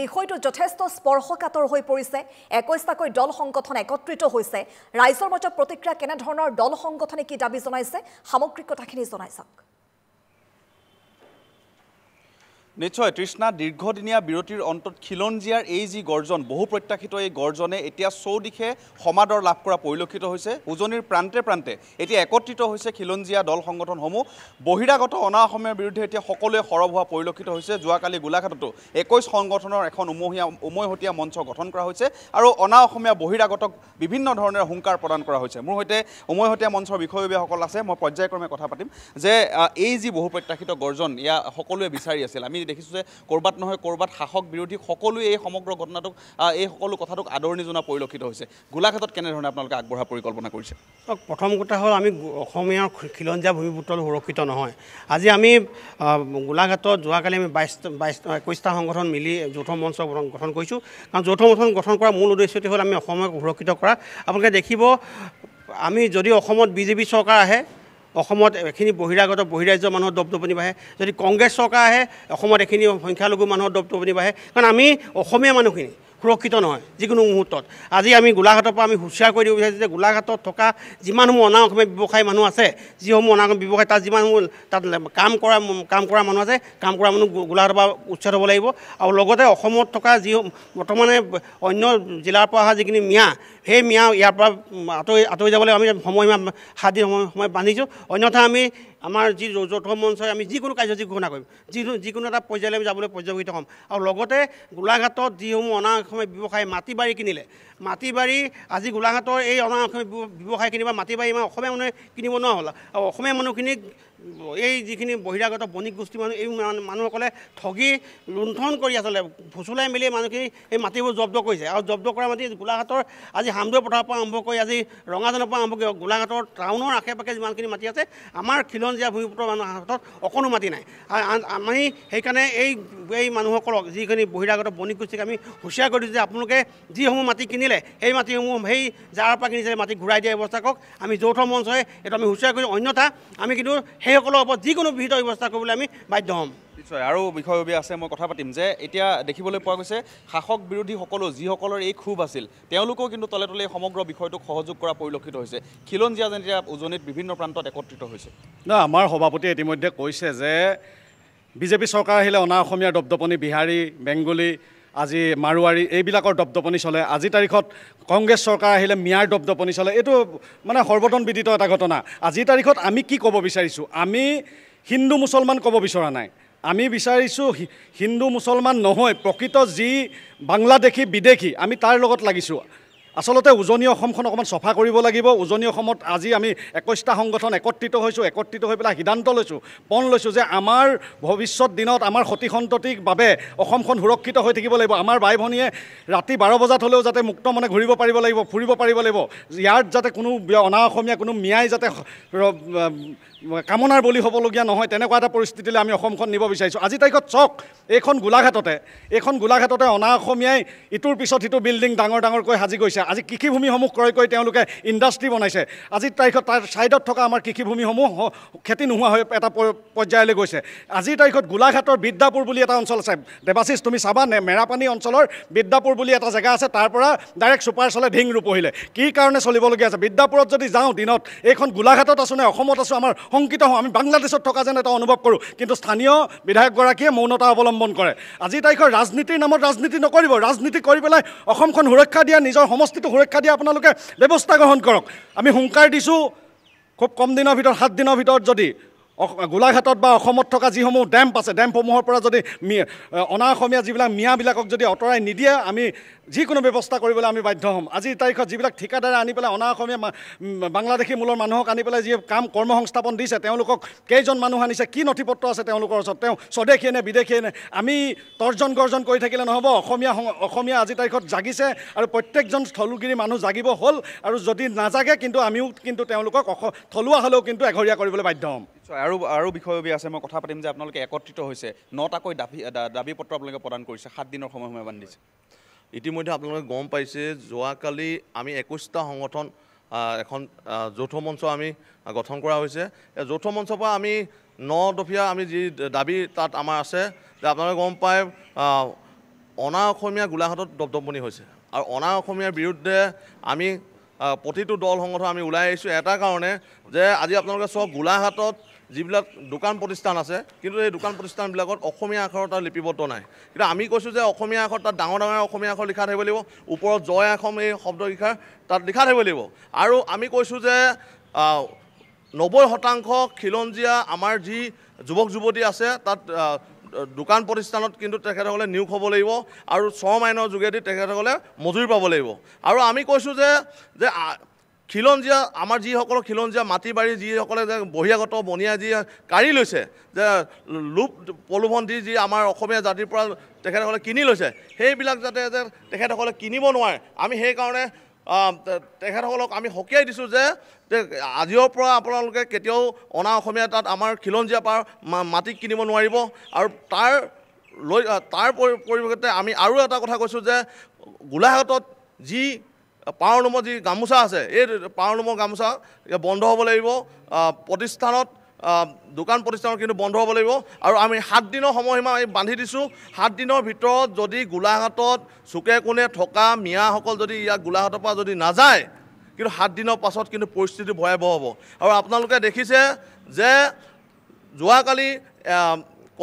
বিষয়টো যথেষ্ট স্পৰ্শকাতৰ হৈ পৰিছে একৈশটাকৈ দল সংগঠন একত্ৰিত হৈছে ৰাইজৰ মাজত প্ৰতিক্ৰিয়া কেনেধৰণৰ দল সংগঠনে কি দাবী জনাইছে সামগ্ৰিক কথাখিনি জনাই চাওক নিশ্চয় তৃষ্ণা দীৰ্ঘদিনীয়া বিৰতিৰ অন্তত খিলঞ্জীয়াৰ এই যি গৰ্জন বহু প্ৰত্যাশিত এই গৰ্জনে এতিয়া চৌদিশে সমাদৰ লাভ কৰা পৰিলক্ষিত হৈছে উজনিৰ প্ৰান্তে প্ৰান্তে এতিয়া একত্ৰিত হৈছে খিলঞ্জীয়া দল সংগঠনসমূহ বহিৰাগত অনা অসমীয়াৰ বিৰুদ্ধে এতিয়া সকলোৱে সৰব হোৱা পৰিলক্ষিত হৈছে যোৱাকালি গোলাঘাটতো একৈছ সংগঠনৰ এখন উমহীয়া উমৈহতীয়া মঞ্চ গঠন কৰা হৈছে আৰু অনা অসমীয়া বহিৰাগতক বিভিন্ন ধৰণৰ হুংকাৰ প্ৰদান কৰা হৈছে মোৰ সৈতে উমৈহতীয়া মঞ্চৰ বিষয়ববীয়াসকল আছে মই পৰ্যায়ক্ৰমে কথা পাতিম যে এই যি বহু প্ৰত্যাশিত গৰ্জন এয়া সকলোৱে বিচাৰি আছিল আমি দেখিছোঁ যে ক'ৰবাত নহয় ক'ৰবাত শাসক বিৰোধী সকলোৱে এই সমগ্ৰ ঘটনাটোক এই সকলো কথাটোক আদৰণি জনা পৰিলক্ষিত হৈছে গোলাঘাটত কেনেধৰণে আপোনালোকে আগবঢ়া পৰিকল্পনা কৰিছে প্ৰথম কথা হ'ল আমি অসমীয়াৰ খিলঞ্জীয়া ভূমিপুত্ৰ সুৰক্ষিত নহয় আজি আমি গোলাঘাটত যোৱাকালি আমি বাইছ বাইছ একৈছটা সংগঠন মিলি যৌথ মঞ্চ গঠন কৰিছোঁ কাৰণ যৌথ মঞ্চ গঠন কৰাৰ মূল উদ্দেশ্যটি হ'ল আমি অসমক সুৰক্ষিত কৰা আপোনালোকে দেখিব আমি যদি অসমত বিজেপি চৰকাৰ আহে অসমত এখিনি বহিৰাগত বহিৰাজ্য মানুহৰ দপদপনি বাঢ়ে যদি কংগ্ৰেছ চৰকাৰ আহে অসমত এখিনি সংখ্যালঘু মানুহৰ দপদপনি বাঢ়ে কাৰণ আমি অসমীয়া মানুহখিনি সুৰক্ষিত নহয় যিকোনো মুহূৰ্তত আজি আমি গোলাঘাটৰ পৰা আমি হুচিয়াৰ কৰি দিব বিচাৰিছোঁ যে গোলাঘাটত থকা যিমানসমূহ অনা অসমীয়া ব্যৱসায়ী মানুহ আছে যিসমূহ অনা অসমীয়া ব্যৱসায় তাত যিমানসমূহ তাত কাম কৰা কাম কৰা মানুহ আছে কাম কৰা মানুহ গোলাঘাটৰ পৰা উচ্ছেদ হ'ব লাগিব আৰু লগতে অসমত থকা যি বৰ্তমানে অন্য জিলাৰ পৰা অহা যিখিনি মিয়া সেই মিয়া ইয়াৰ পৰা আঁতৰি আঁতৰি যাবলৈ আমি সময় সাত দিন সময় সময় বান্ধিছোঁ অন্যথা আমি আমাৰ যি যৌথ মঞ্চই আমি যিকোনো কাৰ্যসূচী ঘোষণা কৰিম যি যিকোনো এটা পৰ্যায়লৈ আমি যাবলৈ পৰ্যবেক্ষিত হ'ম আৰু লগতে গোলাঘাটত যিসমূহ অনাসমী ব্যৱসায় মাটি বাৰী কিনিলে মাটি বাৰী আজি গোলাঘাটৰ এই অনাসমী ব্যৱসায়খিনি বা মাটি বাৰী আমাৰ অসমীয়া মানুহে কিনিব নোৱাৰা হ'ল আৰু অসমীয়া মানুহখিনিক এই যিখিনি বহিৰাগত বণিক গোষ্ঠী মানুহ এই মানুহসকলে ঠগি লুণ্ঠন কৰি আচলতে ভুচুলাই মেলি মানুহখিনি এই মাটিবোৰ জব্দ কৰিছে আৰু জব্দ কৰা মাটি গোলাঘাটৰ আজি হামদৈ পথাৰৰ পৰা আৰম্ভ কৰি আজি ৰঙাজানৰ পৰা আৰম্ভ কৰি গোলাঘাটৰ টাউনৰ আশে পাশে যিমানখিনি মাটি আছে আমাৰ খিলঞ্জীয়া ভূমিপুত্ৰ মানুহৰ হাতত অকণো মাটি নাই আমি সেইকাৰণে এই এই মানুহসকলক যিখিনি বহিৰাগত বণিক গোষ্ঠীক আমি হুঁচিয়াৰ কৰি দিছোঁ যে আপোনালোকে যিসমূহ মাটি কিনিলে সেই মাটিসমূহ সেই যাৰ পৰা কিনিছিলে মাটি ঘূৰাই দিয়াৰ ব্যৱস্থা কৰক আমি যৌথ মঞ্চ হয় এইটো আমি হুঁচিয়াৰ কৰিছোঁ অন্যথা আমি কিন্তু সেই সেইসকলৰ ওপৰত যিকোনো বিহিত ব্যৱস্থা কৰিবলৈ আমি বাধ্য হ'ম নিশ্চয় আৰু বিষয়ববীয়া আছে মই কথা পাতিম যে এতিয়া দেখিবলৈ পোৱা গৈছে শাসক বিৰোধীসকলো যিসকলৰ এই ক্ষোভ আছিল তেওঁলোকেও কিন্তু তলে তলে সমগ্ৰ বিষয়টোক সহযোগ কৰা পৰিলক্ষিত হৈছে খিলঞ্জীয়া যেন এতিয়া উজনিত বিভিন্ন প্ৰান্তত একত্ৰিত হৈছে ন আমাৰ সভাপতিয়ে ইতিমধ্যে কৈছে যে বিজেপি চৰকাৰ আহিলে অনা অসমীয়া দপদপনি বিহাৰী বেংগলী আজি মাৰোৱাৰী এইবিলাকৰ দপদপনি চলে আজি তাৰিখত কংগ্ৰেছ চৰকাৰ আহিলে মিয়াৰ দপদপনি চলে এইটো মানে সৰ্বতন বিদিত এটা ঘটনা আজিৰ তাৰিখত আমি কি ক'ব বিচাৰিছোঁ আমি হিন্দু মুছলমান ক'ব বিচৰা নাই আমি বিচাৰিছোঁ হিন্দু মুছলমান নহয় প্ৰকৃত যি বাংলাদেশী বিদেশী আমি তাৰ লগত লাগিছোঁ আচলতে উজনি অসমখন অকণমান চফা কৰিব লাগিব উজনি অসমত আজি আমি একৈছটা সংগঠন একত্ৰিত হৈছোঁ একত্ৰিত হৈ পেলাই সিদ্ধান্ত লৈছোঁ পণ লৈছোঁ যে আমাৰ ভৱিষ্যত দিনত আমাৰ সতি সন্ততিৰ বাবে অসমখন সুৰক্ষিত হৈ থাকিব লাগিব আমাৰ বাই ভনীয়ে ৰাতি বাৰ বজাত হ'লেও যাতে মুক্ত মনে ঘূৰিব পাৰিব লাগিব ফুৰিব পাৰিব লাগিব ইয়াত যাতে কোনো অনা অসমীয়া কোনো মিয়াই যাতে কামনাৰ বলি হ'বলগীয়া নহয় তেনেকুৱা এটা পৰিস্থিতিলৈ আমি অসমখন নিব বিচাৰিছোঁ আজি তাৰিখত চাওক এইখন গোলাঘাটতে এইখন গোলাঘাটতে অনা অসমীয়াই ইটোৰ পিছত সিটো বিল্ডিং ডাঙৰ ডাঙৰকৈ সাজি গৈছে কৰিছে আজি কৃষিভূমিসমূহ ক্ৰয় কৰি তেওঁলোকে ইণ্ডাষ্ট্ৰী বনাইছে আজিৰ তাৰিখত তাৰ ছাইডত থকা আমাৰ কৃষিভূমিসমূহ খেতি নোহোৱা হৈ এটা পৰ্যায়লৈ গৈছে আজিৰ তাৰিখত গোলাঘাটৰ বিদ্যাপুৰ বুলি এটা অঞ্চল আছে দেৱাশিষ তুমি চাবা নে মেৰাপানী অঞ্চলৰ বিদ্যাপুৰ বুলি এটা জেগা আছে তাৰ পৰা ডাইৰেক্ট চুপাৰ চলে ঢিং ৰূপহিলে কি কাৰণে চলিবলগীয়া আছে বিদ্যাপুৰত যদি যাওঁ দিনত এইখন গোলাঘাটত আছোঁ নে অসমত আছোঁ আমাৰ শংকিত হওঁ আমি বাংলাদেশত থকা যেন এটা অনুভৱ কৰোঁ কিন্তু স্থানীয় বিধায়কগৰাকীয়ে মৌনতা অৱলম্বন কৰে আজিৰ তাৰিখৰ ৰাজনীতিৰ নামত ৰাজনীতি নকৰিব ৰাজনীতি কৰি পেলাই অসমখন সুৰক্ষা দিয়া নিজৰ সমস্ত বস্তিটো সুৰক্ষা দিয়া আপোনালোকে ব্যৱস্থা গ্ৰহণ কৰক আমি হুংকাৰ দিছোঁ খুব কম দিনৰ ভিতৰত সাত দিনৰ ভিতৰত যদি গোলাঘাটত বা অসমত থকা যিসমূহ ডেম্প আছে ডেম্পসমূহৰ পৰা যদি অনা অসমীয়া যিবিলাক মিয়াবিলাকক যদি আঁতৰাই নিদিয়ে আমি যিকোনো ব্যৱস্থা কৰিবলৈ আমি বাধ্য হ'ম আজিৰ তাৰিখত যিবিলাক ঠিকাদাৰে আনি পেলাই অনা অসমীয়া বাংলাদেশী মূলৰ মানুহক আনি পেলাই যি কাম কৰ্ম সংস্থাপন দিছে তেওঁলোকক কেইজন মানুহ আনিছে কি নথি পত্ৰ আছে তেওঁলোকৰ ওচৰত তেওঁ স্বদেশীয়ে নে বিদেশীয়ে নে আমি তৰ্জন গৰ্জন কৰি থাকিলে নহ'ব অসমীয়া অসমীয়া আজিৰ তাৰিখত জাগিছে আৰু প্ৰত্যেকজন স্থলগিৰি মানুহ জাগিব হ'ল আৰু যদি নাজাগে কিন্তু আমিও কিন্তু তেওঁলোকক থলুৱা হ'লেও কিন্তু এঘৰীয়া কৰিবলৈ বাধ্য হ'ম আৰু আৰু বিষয়ববি আছে মই কথা পাতিম যে আপোনালোকে একত্ৰিত হৈছে নটাকৈ দাবী দাবী পত্ৰ আপোনালোকে প্ৰদান কৰিছে সাত দিনৰ সময় সময় বান্ধিছে ইতিমধ্যে আপোনালোকে গম পাইছে যোৱাকালি আমি একৈছটা সংগঠন এখন যৌথ মঞ্চ আমি গঠন কৰা হৈছে এই যৌথ মঞ্চৰ পৰা আমি ন দফীয়া আমি যি দাবী তাত আমাৰ আছে যে আপোনালোকে গম পায় অনা অসমীয়া গোলাঘাটত দপদপনি হৈছে আৰু অনা অসমীয়াৰ বিৰুদ্ধে আমি প্ৰতিটো দল সংগঠন আমি ওলাই আহিছোঁ এটা কাৰণে যে আজি আপোনালোকে চব গোলাঘাটত যিবিলাক দোকান প্ৰতিষ্ঠান আছে কিন্তু এই দোকান প্ৰতিষ্ঠানবিলাকত অসমীয়া আখৰ তাৰ লিপিবদ্ধ নাই কিন্তু আমি কৈছোঁ যে অসমীয়া আখৰ তাত ডাঙৰ ডাঙৰ অসমীয়া আখৰ লিখা থাকিব লাগিব ওপৰত জয় আখম এই শব্দ লিখাৰ তাত লিখা থাকিব লাগিব আৰু আমি কৈছোঁ যে নব্বৈ শতাংশ খিলঞ্জীয়া আমাৰ যি যুৱক যুৱতী আছে তাত দোকান প্ৰতিষ্ঠানত কিন্তু তেখেতসকলে নিয়োগ হ'ব লাগিব আৰু শ্ৰম আইনৰ যোগেদি তেখেতসকলে মজুৰি পাব লাগিব আৰু আমি কৈছোঁ যে যে খিলঞ্জীয়া আমাৰ যিসকল খিলঞ্জীয়া মাটি বাৰী যিসকলে যে বহিয়াগত বনিয়া যি কাঢ়ি লৈছে যে লোপ প্ৰলোভন দি যি আমাৰ অসমীয়া জাতিৰ পৰা তেখেতসকলে কিনি লৈছে সেইবিলাক যাতে যে তেখেতসকলে কিনিব নোৱাৰে আমি সেইকাৰণে তেখেতসকলক আমি সকীয়াই দিছোঁ যে আজিৰ পৰা আপোনালোকে কেতিয়াও অনা অসমীয়া তাত আমাৰ খিলঞ্জীয়া পাৰ মাটি কিনিব নোৱাৰিব আৰু তাৰ লৈ তাৰ পৰিৱৰ্তে আমি আৰু এটা কথা কৈছোঁ যে গোলাঘাটত যি পাৱাৰ যি গামোচা আছে এই পাৱাৰ ৰুমৰ গামোচা বন্ধ হ'ব লাগিব প্ৰতিষ্ঠানত দোকান প্ৰতিষ্ঠানত কিন্তু বন্ধ হ'ব লাগিব আৰু আমি সাত দিনৰ সময়সীমা আমি বান্ধি দিছোঁ সাত দিনৰ ভিতৰত যদি গোলাঘাটত চুকে কোণে থকা মিয়াসকল যদি ইয়াক গোলাঘাটৰ পৰা যদি নাযায় কিন্তু সাত দিনৰ পাছত কিন্তু পৰিস্থিতি ভয়াৱহ হ'ব আৰু আপোনালোকে দেখিছে যে যোৱাকালি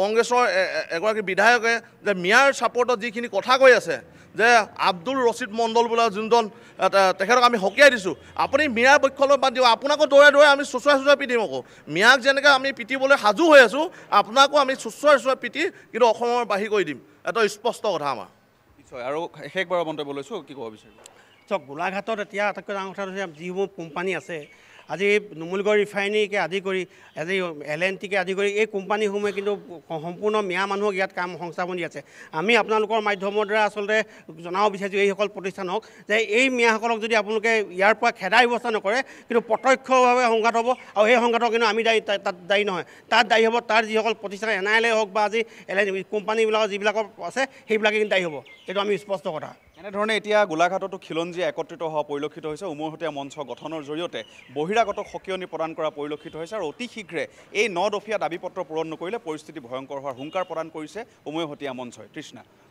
কংগ্ৰেছৰ এগৰাকী বিধায়কে যে মিয়াৰ ছাপৰ্টত যিখিনি কথা কৈ আছে যে আব্দুল ৰচিদ মণ্ডল বোলা যোনজন তেখেতক আমি সকিয়াই দিছোঁ আপুনি মিয়াৰ পক্ষলৈ বাদ দিব আপোনাকো দৌৰে দৌৰে আমি চুচুৱাই চুচুৱাই পিটিম আকৌ মিয়াক যেনেকৈ আমি পিটিবলৈ সাজু হৈ আছোঁ আপোনাকো আমি চুচুৱাই চুচুৱাই পিটি কিন্তু অসমৰ বাহিৰ কৰি দিম এটা স্পষ্ট কথা আমাৰ নিশ্চয় আৰু শেষবাৰৰ মন্তব্য লৈছোঁ কি ক'ব বিচাৰিম চাওক গোলাঘাটত এতিয়া আটাইতকৈ ডাঙৰ কথাটো হৈছে যিবোৰ কোম্পানী আছে আজি নুমুলগড় ৰিফাইনেৰীকে আদি কৰি আজি এল এন টিকে আদি কৰি এই কোম্পানীসমূহে কিন্তু সম্পূৰ্ণ মিয়া মানুহক ইয়াত কাম সংস্থাপন দি আছে আমি আপোনালোকৰ মাধ্যমৰ দ্বাৰা আচলতে জনাব বিচাৰিছোঁ এইসকল প্ৰতিষ্ঠানক যে এই মিয়াসকলক যদি আপোনালোকে ইয়াৰ পৰা খেদাৰ ব্যৱস্থা নকৰে কিন্তু প্ৰত্যক্ষভাৱে সংঘাত হ'ব আৰু সেই সংঘাতক কিন্তু আমি দায়ী তাত দায়ী নহয় তাত দায়ী হ'ব তাৰ যিসকল প্ৰতিষ্ঠান এন আই এল এ হওক বা আজি এল এন কোম্পানীবিলাকৰ যিবিলাকৰ আছে সেইবিলাকে কিন্তু দায়ী হ'ব এইটো আমি স্পষ্ট কথা এনেধৰণে এতিয়া গোলাঘাটতো খিলঞ্জীয়া একত্ৰিত হোৱা পৰিলক্ষিত হৈছে উমৈহতীয়া মঞ্চ গঠনৰ জৰিয়তে বহিৰাগতক সকীয়নি প্ৰদান কৰা পৰিলক্ষিত হৈছে আৰু অতি শীঘ্ৰে এই ন দফীয়া দাবী পত্ৰ পূৰণ নকৰিলে পৰিস্থিতি ভয়ংকৰ হোৱাৰ হুংকাৰ প্ৰদান কৰিছে উমৈহতীয়া মঞ্চই কৃষ্ণা